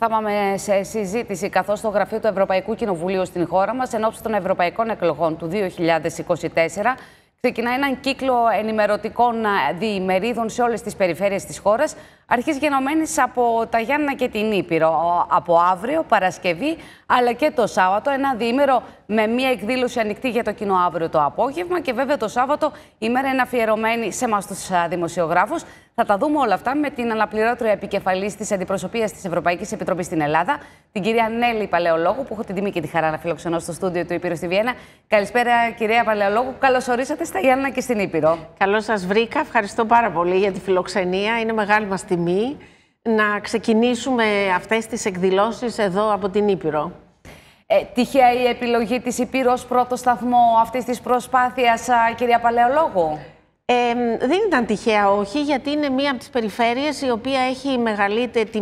Θα πάμε σε συζήτηση καθώς το γραφείο του Ευρωπαϊκού Κοινοβουλίου στην χώρα μας, εν ώψη των Ευρωπαϊκών Εκλογών του 2024, ξεκινά έναν κύκλο ενημερωτικών ε, διημερίδων σε όλες τις περιφέρειες της χώρας, αρχής γενομένης από τα Γιάννα και την Ήπειρο. Από αύριο, Παρασκευή, αλλά και το Σάββατο, ένα διήμερο με μία εκδήλωση ανοιχτή για το κοινό αύριο το απόγευμα και βέβαια το Σάββατο ημέρα είναι αφιερωμένη σε εμάς τους δημοσιογράφους. Θα τα δούμε όλα αυτά με την αναπληρώτρια επικεφαλής της αντιπροσωπείας της Ευρωπαϊκής Επιτροπής στην Ελλάδα, την κυρία Νέλη Παλαιολόγου, που έχω την τιμή και τη χαρά να φιλοξενώ στο στούντιο του Ήπειρου στη Βιέννα. Καλησπέρα, κυρία Παλαιολόγου. Καλώς ορίσατε στα Γιάννα και στην Ήπειρο. Καλώς σας βρήκα. Ευχαριστώ πάρα πολύ για τη φιλοξενία. Είναι μεγάλη μας τιμή να ξεκινήσουμε αυτές τις εκδηλώσεις εδώ από την Ήπειρο. Ε, τυχαία η επιλογή της Υπήρου ως πρώτο σταθμό αυτής της προσπάθειας, κυρία Παλαιολόγου. Ε, δεν ήταν τυχαία όχι, γιατί είναι μία από τις περιφέρειες η οποία έχει μεγαλύτερη, τη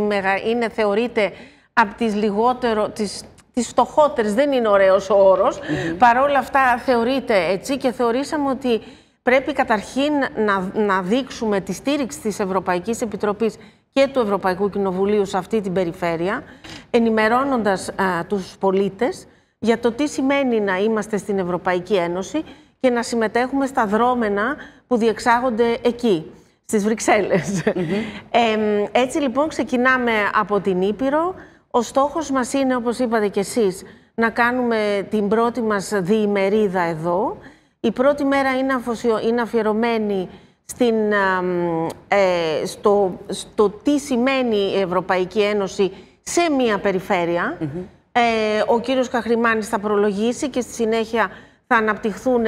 είναι, θεωρείται από τις λιγότερο, τις, τις δεν είναι ωραίος ο όρος. Παρόλα αυτά θεωρείται έτσι και θεωρήσαμε ότι πρέπει καταρχήν να, να δείξουμε τη στήριξη της Ευρωπαϊκής Επιτροπής και του Ευρωπαϊκού Κοινοβουλίου σε αυτή την περιφέρεια, ενημερώνοντας τους πολίτες για το τι σημαίνει να είμαστε στην Ευρωπαϊκή Ένωση και να συμμετέχουμε στα δρόμενα που διεξάγονται εκεί, στις βρυξελλες έτσι λοιπόν ξεκινάμε από την Ήπειρο. Ο στόχος μας είναι, όπως είπατε κι εσείς, να κάνουμε την πρώτη μας διημερίδα εδώ. Η πρώτη μέρα είναι αφιερωμένη στην, ε, στο, τι σημαίνει η Ευρωπαϊκή Ένωση σε μία περιφέρεια. Ε, ο κύριος Καχρημάνης θα προλογίσει και στη συνέχεια θα αναπτυχθούν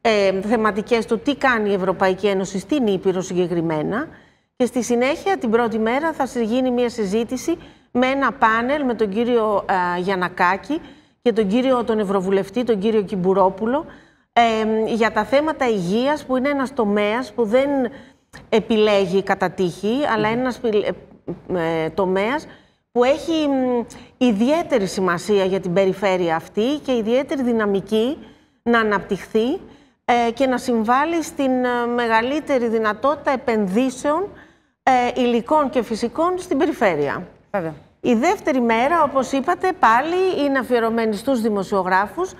ε, θεματικές του τι κάνει η Ευρωπαϊκή Ένωση στην Ήπειρο συγκεκριμένα. Και στη συνέχεια την πρώτη μέρα θα γίνει μία συζήτηση με ένα πάνελ με τον κύριο ε, Γιανακάκη και τον κύριο τον Ευρωβουλευτή, τον κύριο Κιμπουρόπουλο, για τα θέματα υγείας που είναι ένας τομέας που δεν επιλέγει κατά τύχη, αλλά είναι ένας ε, τομέας που έχει ιδιαίτερη σημασία για την περιφέρεια αυτή και ιδιαίτερη δυναμική να αναπτυχθεί ε, και να συμβάλλει στην ε, μεγαλύτερη δυνατότητα επενδύσεων ε, υλικών και φυσικών στην περιφέρεια. Η δεύτερη μέρα, όπως είπατε, πάλι είναι αφιερωμένη στους δημοσιογράφους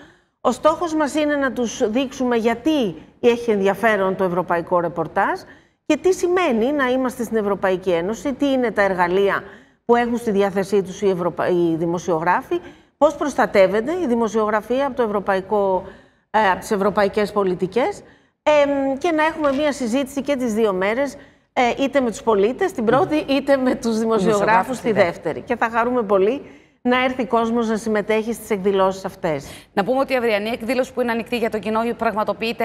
ο στόχος μας είναι να τους δείξουμε γιατί έχει ενδιαφέρον το ευρωπαϊκό ρεπορτάζ και τι σημαίνει να είμαστε στην Ευρωπαϊκή Ένωση, τι είναι τα εργαλεία που έχουν στη διάθεσή τους οι, δημοσιογράφοι, πώς προστατεύεται η δημοσιογραφία από, το ευρωπαϊκό... Ε, ευρωπαϊκές πολιτικές και να έχουμε μια συζήτηση και τις δύο μέρες ε, είτε με τους πολίτες την πρώτη είτε με τους δημοσιογράφους τη δεύτερη. Και θα χαρούμε πολύ να έρθει κόσμος να συμμετέχει στις εκδηλώσεις αυτές. Να πούμε ότι η αυριανή εκδήλωση που είναι ανοιχτή για το κοινό πραγματοποιείται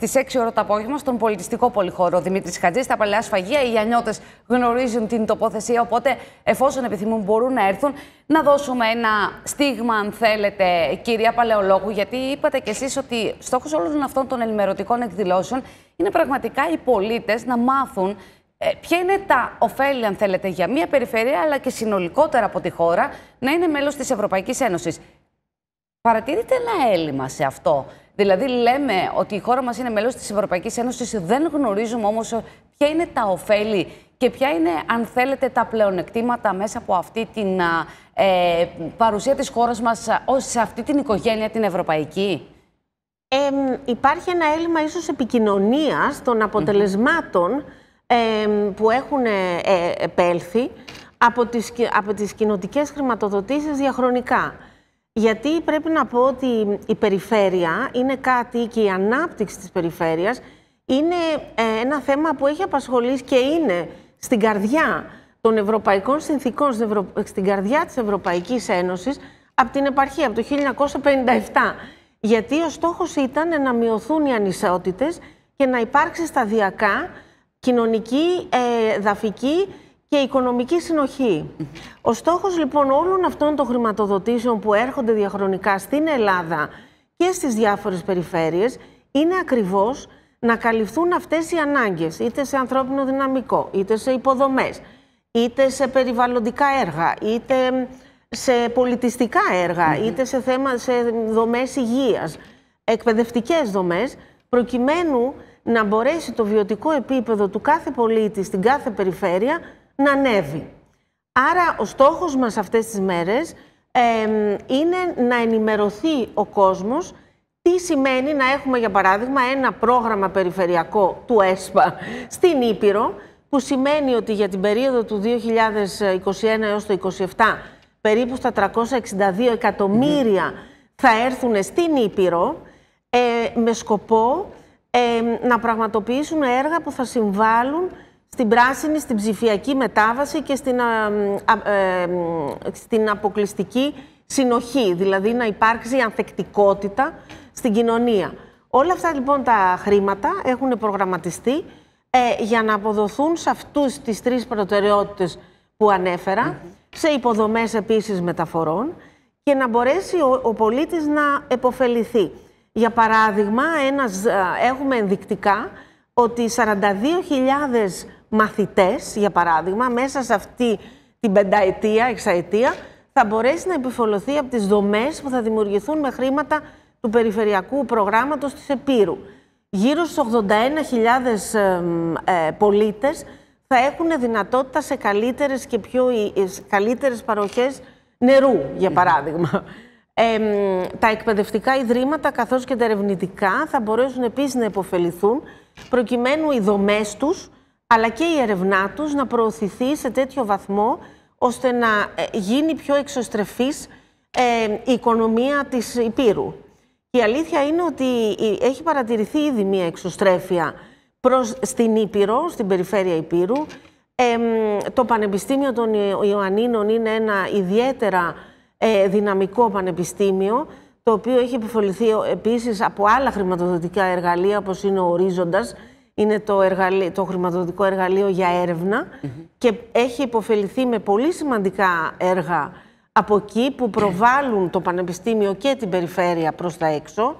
στι 6 ώρα το απόγευμα στον πολιτιστικό πολυχώρο Δημήτρης Χατζής. Στα παλαιά σφαγεία οι Ιαννιώτε γνωρίζουν την τοποθεσία, οπότε εφόσον επιθυμούν μπορούν να έρθουν. Να δώσουμε ένα στίγμα, αν θέλετε, κυρία Παλαιολόγου, γιατί είπατε κι εσείς ότι στόχος όλων αυτών των ενημερωτικών εκδηλώσεων είναι πραγματικά οι πολίτες να μάθουν ε, ποια είναι τα ωφέλη, αν θέλετε, για μια περιφέρεια, αλλά και συνολικότερα από τη χώρα, να είναι μέλος της Ευρωπαϊκής Ένωσης. Παρατηρείτε ένα έλλειμμα σε αυτό. Δηλαδή, λέμε ότι η χώρα μας είναι μέλος της Ευρωπαϊκής Ένωσης, δεν γνωρίζουμε όμως ποια είναι τα ωφέλη και ποια είναι, αν θέλετε, τα πλεονεκτήματα μέσα από αυτή την ε, παρουσία της χώρας μας σε αυτή την οικογένεια την ευρωπαϊκή. Ε, υπάρχει ένα έλλειμμα ίσως επικοινωνίας των αποτελεσματων που έχουν ε, ε, επέλθει από τις, από τις χρηματοδοτήσεις διαχρονικά. Γιατί πρέπει να πω ότι η περιφέρεια είναι κάτι και η ανάπτυξη της περιφέρειας είναι ε, ένα θέμα που έχει απασχολήσει και είναι στην καρδιά των ευρωπαϊκών συνθήκων, στην καρδιά της Ευρωπαϊκής Ένωσης από την επαρχία, από το 1957. Γιατί ο στόχος ήταν να μειωθούν οι ανισότητες και να υπάρξει σταδιακά κοινωνική, ε, δαφική και οικονομική συνοχή. Ο στόχος λοιπόν όλων αυτών των χρηματοδοτήσεων που έρχονται διαχρονικά στην Ελλάδα και στις διάφορες περιφέρειες είναι ακριβώς να καλυφθούν αυτές οι ανάγκες, είτε σε ανθρώπινο δυναμικό, είτε σε υποδομές, είτε σε περιβαλλοντικά έργα, είτε σε πολιτιστικά έργα, είτε σε, θέμα, σε δομές υγείας, εκπαιδευτικές δομές, προκειμένου να μπορέσει το βιωτικό επίπεδο του κάθε πολίτη στην κάθε περιφέρεια να ανέβει. Άρα ο στόχος μας αυτές τις μέρες ε, είναι να ενημερωθεί ο κόσμος τι σημαίνει να έχουμε για παράδειγμα ένα πρόγραμμα περιφερειακό του ΕΣΠΑ στην Ήπειρο που σημαίνει ότι για την περίοδο του 2021 έως το 2027 περίπου στα 362 εκατομμύρια θα έρθουν στην Ήπειρο ε, με σκοπό να πραγματοποιήσουν έργα που θα συμβάλλουν στην πράσινη, στην ψηφιακή μετάβαση και στην, στην αποκλειστική συνοχή, δηλαδή να υπάρξει ανθεκτικότητα στην κοινωνία. Όλα αυτά λοιπόν τα χρήματα έχουν προγραμματιστεί ε, για να αποδοθούν σε αυτούς τις τρεις προτεραιότητες που ανέφερα, σε υποδομές επίσης μεταφορών και να μπορέσει ο, ο πολίτης να επωφεληθεί. Για παράδειγμα, ένας, ε, έχουμε ενδεικτικά ότι 42.000 μαθητές, για παράδειγμα, μέσα σε αυτή την πενταετία, εξαετία, θα μπορέσει να επιφολωθεί από τις δομές που θα δημιουργηθούν με χρήματα του Περιφερειακού Προγράμματος της Επίρου. Γύρω στους 81.000 ε, ε, πολίτες θα έχουν δυνατότητα σε καλύτερες και πιο καλύτερες παροχές νερού, για παράδειγμα τα εκπαιδευτικά ιδρύματα καθώς και τα ερευνητικά θα μπορέσουν επίσης να υποφεληθούν προκειμένου οι δομές τους αλλά και η ερευνά τους να προωθηθεί σε τέτοιο βαθμό ώστε να ε, γίνει πιο εξωστρεφής ε, η οικονομία της Υπήρου. Η αλήθεια είναι ότι ε, έχει παρατηρηθεί ήδη μια εξωστρέφεια προς στην Υπήρο, στην περιφέρεια Υπήρου. το Πανεπιστήμιο των Ιωαννίνων είναι ένα ιδιαίτερα ε, δυναμικό πανεπιστήμιο, το οποίο έχει υποφεληθεί ε, επίσης από άλλα χρηματοδοτικά εργαλεία, όπως είναι ο Ορίζοντας, είναι το, το χρηματοδοτικό εργαλείο για έρευνα και έχει υποφεληθεί με πολύ σημαντικά έργα από εκεί που προβάλλουν το Πανεπιστήμιο και την περιφέρεια προς τα έξω.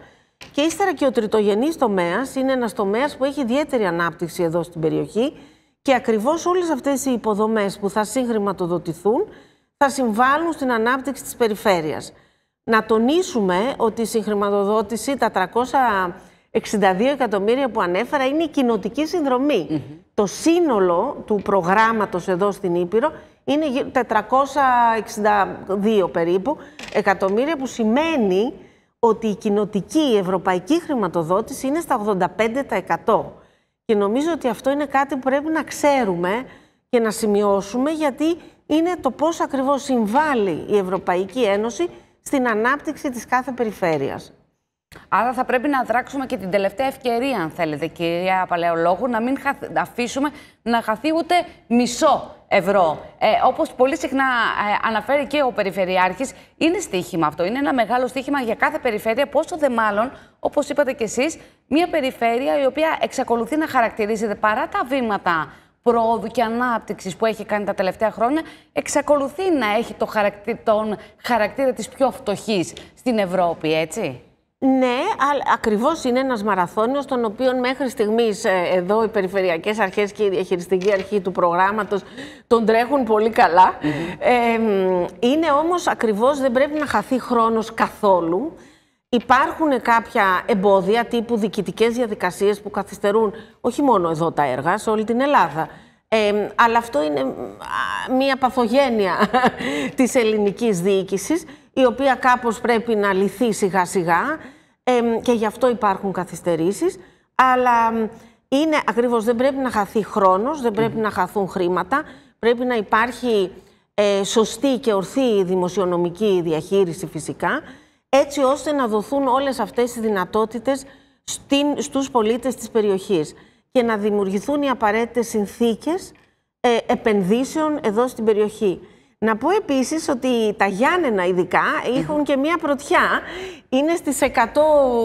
Και ύστερα και ο τριτογενής τομέας είναι ένας τομέας που έχει ιδιαίτερη ανάπτυξη εδώ στην περιοχή και ακριβώς όλες αυτές οι υποδομές που θα συγχρηματοδοτηθούν θα συμβάλλουν στην ανάπτυξη της περιφέρειας. Να τονίσουμε ότι η συγχρηματοδότηση, τα 362 εκατομμύρια που ανέφερα, είναι η κοινοτική συνδρομή. Το σύνολο του προγράμματος εδώ στην Ήπειρο είναι 462 περίπου εκατομμύρια, που σημαίνει ότι η κοινοτική, η ευρωπαϊκή χρηματοδότηση είναι στα 85%. Και νομίζω ότι αυτό είναι κάτι που πρέπει να ξέρουμε και να σημειώσουμε, γιατί είναι το πώς ακριβώς συμβάλλει η Ευρωπαϊκή Ένωση στην ανάπτυξη της κάθε περιφέρειας. Άρα θα πρέπει να δράξουμε και την τελευταία ευκαιρία, αν θέλετε, κυρία Παλαιολόγου, να μην αφήσουμε να χαθεί ούτε μισό ευρώ. Ε, Όπως πολύ συχνά ε, αναφέρει και ο Περιφερειάρχης, είναι στοίχημα αυτό. Είναι ένα μεγάλο στίχημα για κάθε περιφέρεια, πόσο δε μάλλον, όπως είπατε κι εσείς, μια περιφέρεια η οποία εξακολουθεί να χαρακτηρίζεται παρά τα βήματα πρόοδου και ανάπτυξης που έχει κάνει τα τελευταία χρόνια, εξακολουθεί να έχει το χαρακτή, τον χαρακτήρα της πιο φτωχής στην Ευρώπη, έτσι. Ναι, αλλά ακριβώς είναι ένας μαραθώνιος τον οποίο μέχρι στιγμής ε, εδώ οι περιφερειακές αρχές και η διαχειριστική αρχή του προγράμματος τον τρέχουν πολύ καλά. είναι όμως ακριβώς, δεν πρέπει να χαθεί χρόνος καθόλου. Υπάρχουν κάποια εμπόδια τύπου διοικητικές διαδικασίες που καθυστερούν όχι μόνο εδώ τα έργα, σε όλη την Ελλάδα. Ε, αλλά αυτό είναι μία παθογένεια της ελληνικής διοίκησης, η οποία κάπως πρέπει να λυθεί σιγά σιγά και γι' αυτό υπάρχουν καθυστερήσεις. Αλλά είναι ακριβώς, δεν πρέπει να χαθεί χρόνος, δεν πρέπει να χαθούν χρήματα, πρέπει να υπάρχει ε, σωστή και ορθή δημοσιονομική διαχείριση φυσικά έτσι ώστε να δοθούν όλες αυτές οι δυνατότητες στην, στους πολίτες της περιοχής και να δημιουργηθούν οι απαραίτητες συνθήκες ε, επενδύσεων εδώ στην περιοχή. Να πω επίσης ότι τα Γιάννενα ειδικά έχουν και μία πρωτιά. Είναι στις 100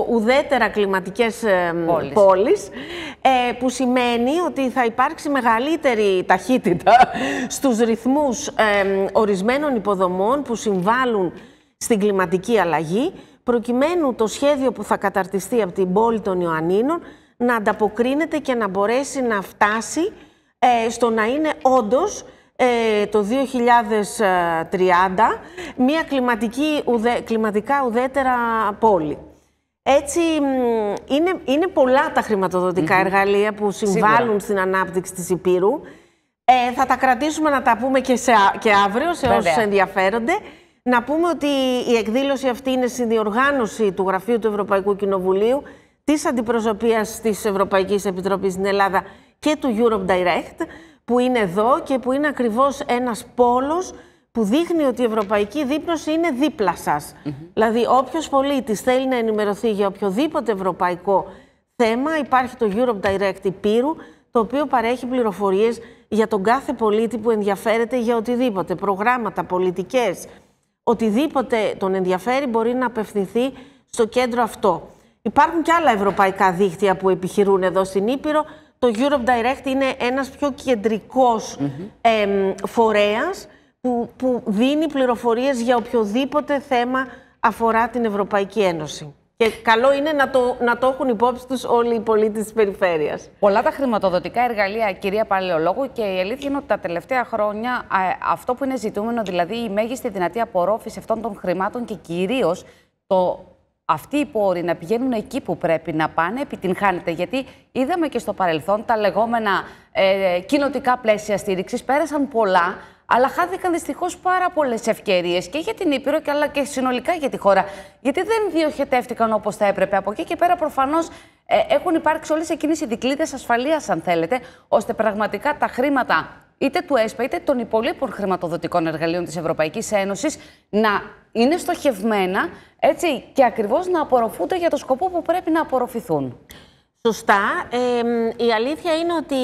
ουδέτερα κλιματικές ε, πόλεις, ε, που σημαίνει ότι θα υπάρξει μεγαλύτερη ταχύτητα στους ρυθμούς ορισμένων υποδομών που συμβάλλουν στην κλιματική αλλαγή, προκειμένου το σχέδιο που θα καταρτιστεί από την πόλη των Ιωαννίνων να ανταποκρίνεται και να μπορέσει να φτάσει ε, στο να είναι όντως ε, το 2030 μια κλιματική, ουδε, κλιματικά ουδέτερα πόλη. Έτσι, είναι, είναι πολλά τα χρηματοδοτικα εργαλεία που συμβάλλουν στην ανάπτυξη της Υπήρου. Ε, θα τα κρατήσουμε να τα πούμε και, σε, και αύριο σε Βέβαια. όσους ενδιαφέρονται. Να πούμε ότι η εκδήλωση αυτή είναι συνδιοργάνωση του Γραφείου του Ευρωπαϊκού Κοινοβουλίου, της Αντιπροσωπείας της Ευρωπαϊκής Επιτροπής στην Ελλάδα και του Europe Direct, που είναι εδώ και που είναι ακριβώς ένας πόλος που δείχνει ότι η ευρωπαϊκή δίπλωση είναι δίπλα σας. mm Δηλαδή, όποιος πολίτης θέλει να ενημερωθεί για οποιοδήποτε ευρωπαϊκό θέμα, υπάρχει το Europe Direct Υπήρου, το οποίο παρέχει πληροφορίες για τον κάθε πολίτη που ενδιαφέρεται για οτιδήποτε. Προγράμματα, πολιτικές, οτιδήποτε τον ενδιαφέρει μπορεί να απευθυνθεί στο κέντρο αυτό. Υπάρχουν και άλλα ευρωπαϊκά δίκτυα που επιχειρούν εδώ στην Ήπειρο. Το Europe Direct είναι ένας πιο κεντρικός mm φορέας που, που δίνει πληροφορίες για οποιοδήποτε θέμα αφορά την Ευρωπαϊκή Ένωση. Και καλό είναι να το, να το έχουν υπόψη τους όλοι οι πολίτες της περιφέρειας. Πολλά τα χρηματοδοτικά εργαλεία, κυρία Παλαιολόγου, και η αλήθεια είναι ότι τα τελευταία χρόνια αυτό που είναι ζητούμενο, δηλαδή η μέγιστη δυνατή απορρόφηση αυτών των χρημάτων και κυρίως το αυτοί οι πόροι να πηγαίνουν εκεί που πρέπει να πάνε, επιτυγχάνεται. Γιατί είδαμε και στο παρελθόν τα λεγόμενα ε, κοινοτικά πλαίσια στήριξης πέρασαν πολλά αλλά χάθηκαν δυστυχώς πάρα πολλές ευκαιρίες και για την Ήπειρο και αλλά και συνολικά για τη χώρα. Γιατί δεν διοχετεύτηκαν όπως θα έπρεπε. Από εκεί και πέρα, προφανώς ε, έχουν υπάρξει όλες εκείνες οι δικλείδες ασφαλείας, αν θέλετε, ώστε πραγματικά τα χρήματα είτε του ΕΣΠΑ είτε των υπολείπων χρηματοδοτικών εργαλείων της Ευρωπαϊκής Ένωσης να είναι στοχευμένα έτσι, και ακριβώς να απορροφούνται για το σκοπό που πρέπει να απορροφηθούν. Σωστά. η αλήθεια είναι ότι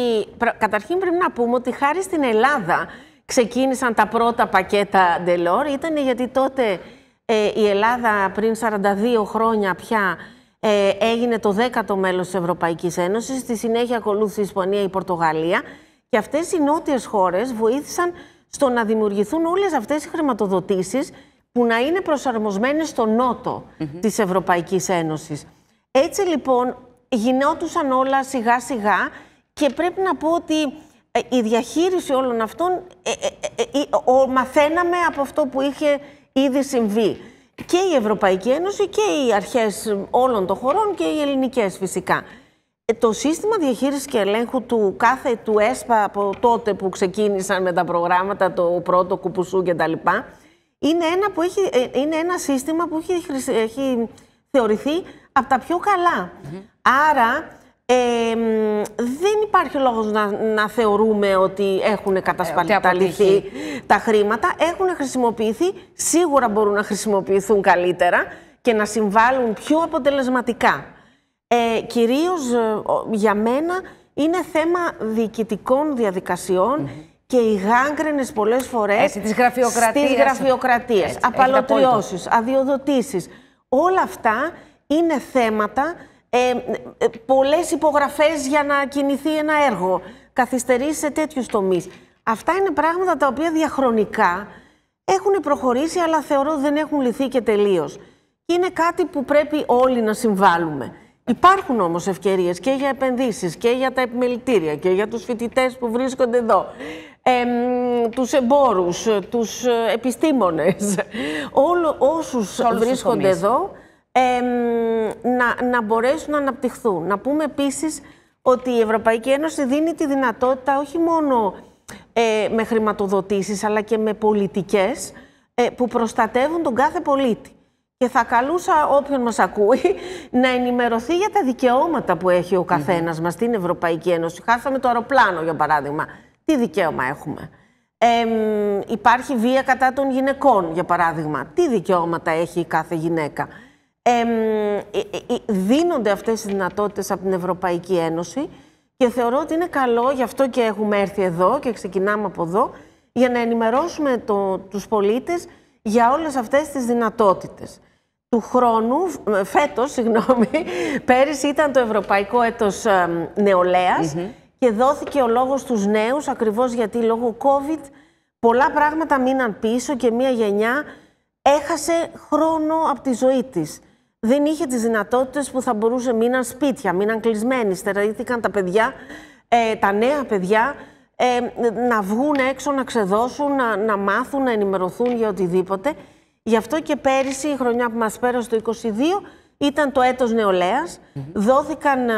καταρχήν πρέπει να πούμε ότι χάρη στην Ελλάδα ξεκίνησαν τα πρώτα πακέτα Delors ήταν γιατί τότε ε, η Ελλάδα πριν 42 χρόνια πια ε, έγινε το δέκατο ο μέλος της Ευρωπαϊκής Ένωσης. Στη συνέχεια ακολούθησε η Ισπανία, η Πορτογαλία. Και αυτές οι νότιες χώρες βοήθησαν στο να δημιουργηθούν όλες αυτές οι χρηματοδοτήσεις που να είναι προσαρμοσμένες στο νότο mm -hmm. της Ευρωπαϊκής Ένωσης. Έτσι λοιπόν γινόντουσαν όλα σιγά σιγά και πρέπει να πω ότι ε, η διαχείριση όλων αυτών, ε, ε, ε μαθαίναμε από αυτό που είχε ήδη συμβεί. Και η Ευρωπαϊκή Ένωση και οι αρχές όλων των χωρών και οι ελληνικές φυσικά. Το σύστημα διαχείρισης και ελέγχου του κάθε του ΕΣΠΑ από τότε που ξεκίνησαν με τα προγράμματα, το πρώτο κουπουσού κτλ. Είναι ένα, που έχει, είναι ένα σύστημα που έχει, έχει θεωρηθεί από τα πιο καλα Άρα ε, δεν υπάρχει λόγος να, θεωρούμε ότι έχουν ε, κατασπαταληθεί τα χρήματα. Έχουν χρησιμοποιηθεί, σίγουρα μπορούν να χρησιμοποιηθούν καλύτερα και να συμβάλλουν πιο αποτελεσματικά. Ε, κυρίως ε, για μένα είναι θέμα διοικητικών και οι γάγκρενες πολλές φορές Έτσι, της γραφειοκρατίας, στις γραφειοκρατίες, απαλωτριώσεις, αδειοδοτήσεις. Όλα αυτά είναι θέματα ε, ε, πολλές υπογραφές για να κινηθεί ένα έργο, καθυστερεί σε τέτοιους τομείς. Αυτά είναι πράγματα τα οποία διαχρονικά έχουν προχωρήσει, αλλά θεωρώ δεν έχουν λυθεί και τελείως. Είναι κάτι που πρέπει όλοι να συμβάλλουμε. Υπάρχουν όμως ευκαιρίες και για επενδύσεις και για τα επιμελητήρια και για τους φοιτητές που βρίσκονται εδώ, ε, τους εμπόρους, τους ε, επιστήμονες, όλο, όσους βρίσκονται εδώ να, να μπορέσουν να αναπτυχθούν. Να πούμε επίσης ότι η Ευρωπαϊκή Ένωση δίνει τη δυνατότητα όχι μόνο ε, με χρηματοδοτήσεις αλλά και με πολιτικές ε, που προστατεύουν τον κάθε πολίτη. Και θα καλούσα όποιον μας ακούει να ενημερωθεί για τα δικαιώματα που έχει ο καθένας μας στην Ευρωπαϊκή Ένωση. Χάσαμε το αεροπλάνο, για παράδειγμα. Τι δικαίωμα έχουμε. υπάρχει βία κατά των γυναικών, για παράδειγμα. Τι δικαιώματα έχει η κάθε γυναίκα. Ε, ε, ε, δίνονται αυτές οι δυνατότητες από την Ευρωπαϊκή Ένωση και θεωρώ ότι είναι καλό, γι' αυτό και έχουμε έρθει εδώ και ξεκινάμε από εδώ, για να ενημερώσουμε το, τους πολίτες για όλες αυτές τις δυνατότητες. Του χρόνου, φέτος, συγγνώμη, πέρυσι ήταν το Ευρωπαϊκό Έτος και δόθηκε ο λόγος στους νέους, ακριβώς γιατί λόγω COVID πολλά πράγματα μείναν πίσω και μία γενιά έχασε χρόνο από τη ζωή της δεν είχε τις δυνατότητες που θα μπορούσε. Μείναν σπίτια, μείναν κλεισμένοι, στερεωθήκαν τα παιδιά, ε, τα νέα παιδιά, ε, να βγουν έξω, να ξεδώσουν, να, μάθουν, να ενημερωθούν για οτιδήποτε. Γι' αυτό και πέρυσι, η χρονιά που μας πέρασε το 22, ήταν το έτος νεολαίας. Δόθηκαν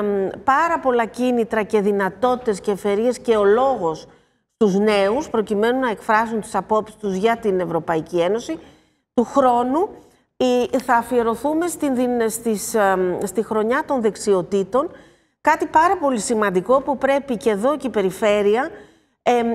πάρα πολλά κίνητρα και δυνατότητες και ευφαιρίες και ο λόγος στους νέους, προκειμένου να εκφράσουν τις απόψεις τους για την Ευρωπαϊκή Ένωση, του χρόνου ε, θα αφιερωθούμε στην, στη χρονιά των δεξιοτήτων, κάτι πάρα πολύ σημαντικό που πρέπει και εδώ και η Περιφέρεια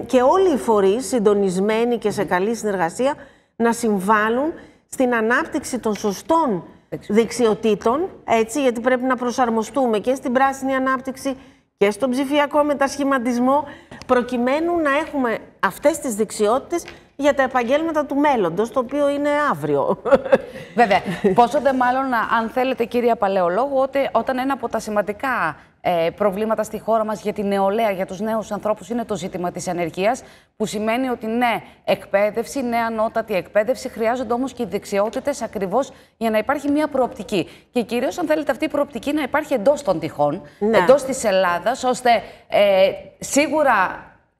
και όλοι οι φορείς συντονισμένοι και σε καλή συνεργασία να συμβάλλουν στην ανάπτυξη των σωστών δεξιοτήτων, έτσι, γιατί πρέπει να προσαρμοστούμε και στην πράσινη ανάπτυξη και στον ψηφιακό μετασχηματισμό, προκειμένου να έχουμε αυτές τις δεξιότητες για τα επαγγέλματα του μέλλοντος, το οποίο είναι αύριο. Βέβαια. Πόσο δε μάλλον, αν θέλετε, κυρία Παλαιολόγου, ότι όταν ένα από τα σημαντικά ε, προβλήματα στη χώρα μας για τη νεολαία, για τους νέους ανθρώπους, είναι το ζήτημα της ανεργίας. Που σημαίνει ότι ναι, εκπαίδευση, ναι, ανώτατη εκπαίδευση, χρειάζονται όμως και οι δεξιότητες ακριβώς για να υπάρχει μια προοπτική. Και κυρίως, αν θέλετε, αυτή η προοπτική να υπάρχει εντός των τυχών, ναι. εντός της Ελλάδας, ώστε ε, σίγουρα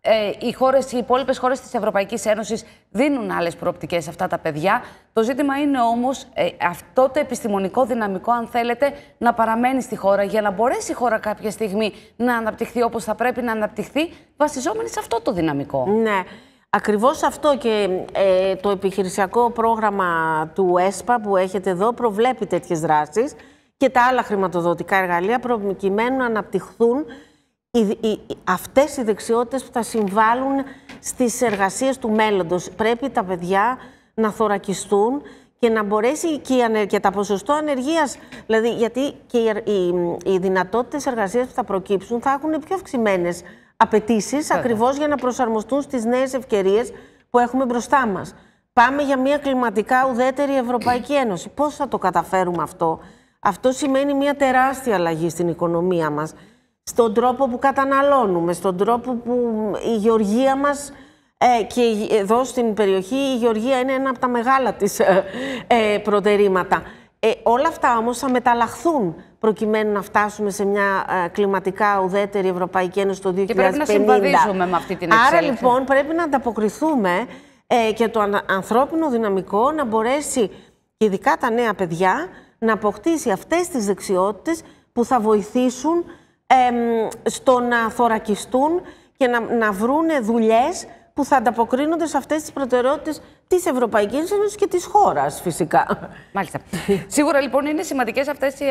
ε, οι, χώρες, οι υπόλοιπες χώρες της Ευρωπαϊκής Ένωσης δίνουν άλλες προοπτικές σε αυτά τα παιδιά. Το ζήτημα είναι όμως ε, αυτό το επιστημονικό δυναμικό, αν θέλετε, να παραμένει στη χώρα για να μπορέσει η χώρα κάποια στιγμή να αναπτυχθεί όπως θα πρέπει να αναπτυχθεί, βασιζόμενη σε αυτό το δυναμικό. Ναι. Ακριβώς αυτό και ε, το επιχειρησιακό πρόγραμμα του ΕΣΠΑ που έχετε εδώ προβλέπει τέτοιες δράσεις και τα άλλα χρηματοδοτικά εργαλεία προκειμένου να αναπτυχθούν οι, οι, αυτές οι δεξιότητες που θα συμβάλλουν στις εργασίες του μέλλοντος. Πρέπει τα παιδιά να θωρακιστούν και να μπορέσει και, η, και τα ποσοστό ανεργίας, δηλαδή γιατί και οι, οι, οι δυνατότητες εργασίας που θα προκύψουν θα έχουν πιο αυξημένες απαιτήσεις, ακριβώς για να προσαρμοστούν στις νέες ευκαιρίες που έχουμε μπροστά μας. Πάμε για μια κλιματικά ουδέτερη Ευρωπαϊκή Ένωση. Πώς θα το καταφέρουμε αυτό. Αυτό σημαίνει μια τεράστια αλλαγή στην οικονομία μας στον τρόπο που καταναλώνουμε, στον τρόπο που η γεωργία μας... Ε, και εδώ στην περιοχή η γεωργία είναι ένα από τα μεγάλα της ε, ε, προτερήματα. Ε, όλα αυτά όμως θα μεταλλαχθούν προκειμένου να φτάσουμε σε μια ε, κλιματικά ουδέτερη Ευρωπαϊκή Ένωση το 2050. Και πρέπει να συμβαδίζουμε με αυτή την εξέλιξη. Άρα λοιπόν πρέπει να ανταποκριθούμε ε, και το ανθρώπινο δυναμικό να μπορέσει, ειδικά τα νέα παιδιά, να αποκτήσει αυτές τις δεξιότητες που θα βοηθήσουν στο να θωρακιστούν και να, να βρούνε δουλειές που θα ανταποκρίνονται σε αυτές τις προτεραιότητες της Ευρωπαϊκής Ένωσης και της χώρας φυσικά. Μάλιστα. Σίγουρα λοιπόν είναι σημαντικές αυτές οι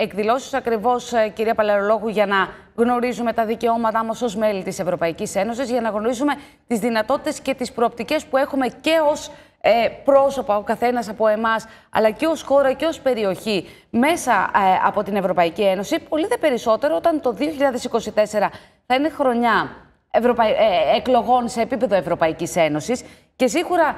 εκδηλώσεις ακριβώς ε, κυρία Παλαιολόγου για να γνωρίζουμε τα δικαιώματά μας ως μέλη της Ευρωπαϊκής Ένωσης, για να γνωρίζουμε τις δυνατότητες και τις προοπτικές που έχουμε και ως ε, πρόσωπα ο καθένας από εμάς, αλλά και ως χώρα και ως περιοχή μέσα ε, από την Ευρωπαϊκή Ένωση, πολύ δε περισσότερο όταν το 2024 θα είναι χρονιά ε, εκλογών σε επίπεδο Ευρωπαϊκής Ένωσης και σίγουρα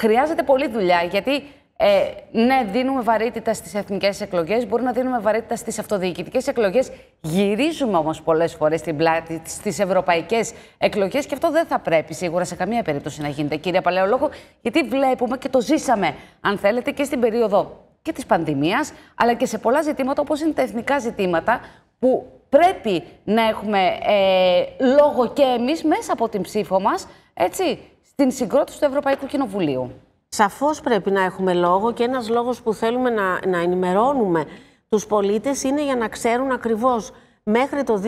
χρειάζεται πολλή δουλειά γιατί ε, ναι, δίνουμε βαρύτητα στις εθνικές εκλογές, μπορεί να δίνουμε βαρύτητα στις αυτοδιοικητικές εκλογές. Γυρίζουμε όμως πολλές φορές την πλάτη στις ευρωπαϊκές εκλογές και αυτό δεν θα πρέπει σίγουρα σε καμία περίπτωση να γίνεται, κύριε Παλαιολόγο, γιατί βλέπουμε και το ζήσαμε, αν θέλετε, και στην περίοδο και της πανδημίας, αλλά και σε πολλά ζητήματα όπως είναι τα εθνικά ζητήματα, που πρέπει να έχουμε ε, λόγο και εμείς μέσα από την ψήφο μας, στην συγκρότηση του Ευρωπαϊκού Κοινοβουλίου. Σαφώς πρέπει να έχουμε λόγο και ένας λόγος που θέλουμε να, να ενημερώνουμε τους πολίτες είναι για να ξέρουν ακριβώς μέχρι το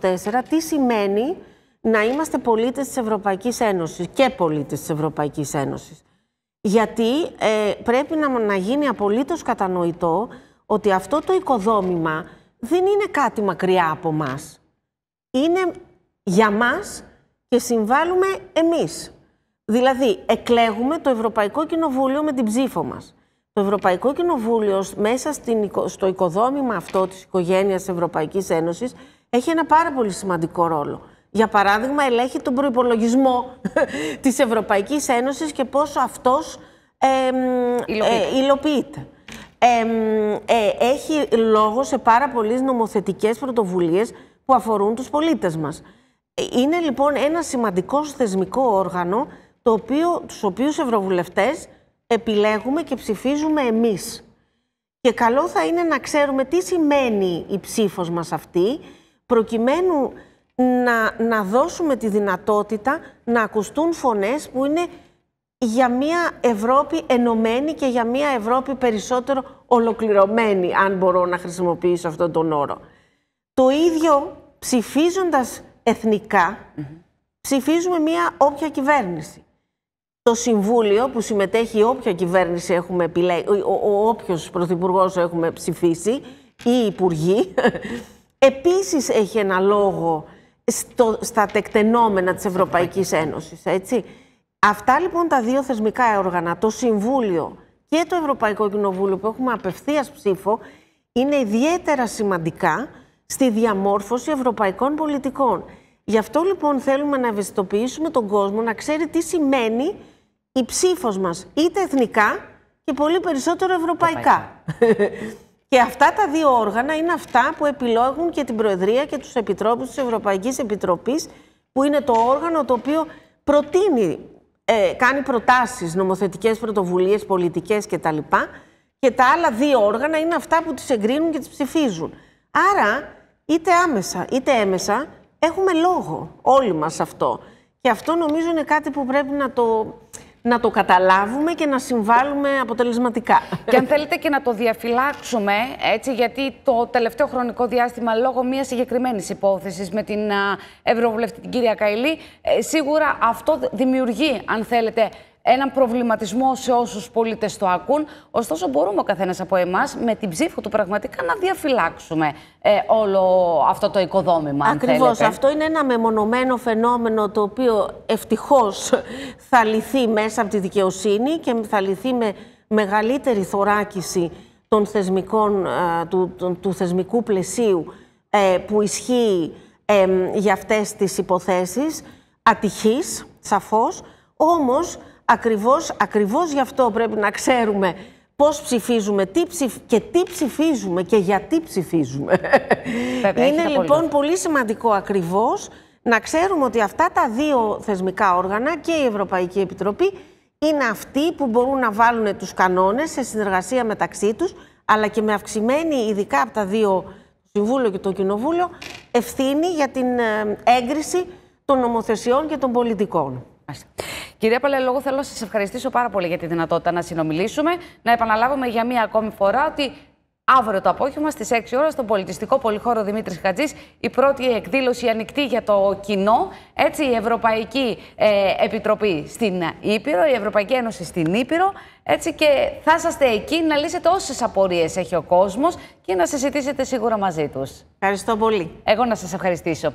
2024 τι σημαίνει να είμαστε πολίτες της Ευρωπαϊκής Ένωσης και πολίτες της Ευρωπαϊκής Ένωσης. Γιατί ε, πρέπει να, να γίνει απολύτως κατανοητό ότι αυτό το οικοδόμημα δεν είναι κάτι μακριά από μας. Είναι για μας και συμβάλλουμε εμείς. Δηλαδή, εκλέγουμε το Ευρωπαϊκό Κοινοβούλιο με την ψήφο μας. Το Ευρωπαϊκό Κοινοβούλιο, μέσα στην, στο οικοδόμημα αυτό της οικογένειας Ευρωπαϊκής Ένωσης, έχει ένα πάρα πολύ σημαντικό ρόλο. Για παράδειγμα, ελέγχει τον προπολογισμό της Ευρωπαϊκής Ένωσης και πόσο αυτό ε, υλοποιείται. Ε, έχει λόγο σε πάρα πολλές νομοθετικές πρωτοβουλίες που αφορούν τους πολίτες μας. Ε, είναι λοιπόν ένα σημαντικός θεσμικό όργανο το οποίο, τους οποίους ευρωβουλευτές επιλέγουμε και ψηφίζουμε εμείς. Και καλό θα είναι να ξέρουμε τι σημαίνει η ψήφος μας αυτή, προκειμένου να, να δώσουμε τη δυνατότητα να ακουστούν φωνές που είναι για μια Ευρώπη ενωμένη και για μια Ευρώπη περισσότερο ολοκληρωμένη, αν μπορώ να χρησιμοποιήσω αυτόν τον όρο. Το ίδιο ψηφίζοντας εθνικά, ψηφίζουμε μια όποια κυβέρνηση το Συμβούλιο που συμμετέχει όποια κυβέρνηση έχουμε επιλέξει, ο, όποιος πρωθυπουργός έχουμε ψηφίσει ή υπουργοί, επίσης έχει ένα λόγο στο, στα τεκτενόμενα της Ευρωπαϊκής Ένωσης, έτσι. Αυτά λοιπόν τα δύο θεσμικά όργανα, το Συμβούλιο και το Ευρωπαϊκό Κοινοβούλιο που έχουμε απευθείας ψήφο, είναι ιδιαίτερα σημαντικά στη διαμόρφωση ευρωπαϊκών πολιτικών. Γι' αυτό λοιπόν θέλουμε να ευαισθητοποιήσουμε τον κόσμο να ξέρει τι σημαίνει η ψήφος μας είτε εθνικά και πολύ περισσότερο ευρωπαϊκά. και αυτά τα δύο όργανα είναι αυτά που επιλέγουν και την Προεδρία και τους Επιτρόπους της Ευρωπαϊκής Επιτροπής που είναι το όργανο το οποίο προτείνει, ε, κάνει προτάσεις, νομοθετικές πρωτοβουλίες, πολιτικές κτλ. Και τα άλλα δύο όργανα είναι αυτά που τις εγκρίνουν και τις ψηφίζουν. Άρα, είτε άμεσα είτε έμεσα, έχουμε λόγο όλοι μας αυτό. Και αυτό νομίζω είναι κάτι που πρέπει να το να το καταλάβουμε και να συμβάλλουμε αποτελεσματικά. Και αν θέλετε και να το διαφυλάξουμε, έτσι, γιατί το τελευταίο χρονικό διάστημα, λόγω μιας συγκεκριμένης υπόθεσης με την Ευρωβουλευτή την κυρία Καϊλή, ε, σίγουρα αυτό δημιουργεί, αν θέλετε, έναν προβληματισμό σε όσους πολίτες το ακούν. Ωστόσο, μπορούμε ο καθένας από εμάς με την ψήφο του πραγματικά να διαφυλάξουμε ε, όλο αυτό το οικοδόμημα. Ακριβώ. Αυτό είναι ένα μεμονωμένο φαινόμενο το οποίο ευτυχώς θα λυθεί μέσα από τη δικαιοσύνη και θα λυθεί με μεγαλύτερη θωράκιση των θεσμικών, ε, του, θεσμικού πλαισίου ε, που ισχύει για αυτές τις υποθέσεις, ατυχής, σαφώς, όμως Ακριβώς, ακριβώς γι' αυτό πρέπει να ξέρουμε πώς ψηφίζουμε τι και τι ψηφίζουμε και γιατί ψηφίζουμε. Είναι λοιπόν πολύ. σημαντικό ακριβώς να ξέρουμε ότι αυτά τα δύο θεσμικά όργανα και η Ευρωπαϊκή Επιτροπή είναι αυτοί που μπορούν να βάλουν τους κανόνες σε συνεργασία μεταξύ τους, αλλά και με αυξημένη ειδικά από τα δύο Συμβούλιο και το Κοινοβούλιο ευθύνη για την ε, έγκριση των νομοθεσιών και των πολιτικών. Κυρία Παλαιολόγου, θέλω να σας ευχαριστήσω πάρα πολύ για τη δυνατότητα να συνομιλήσουμε. Να επαναλάβουμε για μία ακόμη φορά ότι αύριο το απόγευμα στις 6 ώρα στον πολιτιστικό πολυχώρο Δημήτρης Χατζής η πρώτη εκδήλωση ανοιχτή για το κοινό. Έτσι, η Ευρωπαϊκή ε, Επιτροπή στην Ήπειρο, η Ευρωπαϊκή Ένωση στην Ήπειρο. Έτσι και θα είσαστε εκεί να λύσετε όσες απορίες έχει ο κόσμος και να συζητήσετε σίγουρα μαζί τους. Ευχαριστώ πολύ. Εγώ να σας ευχαριστήσω.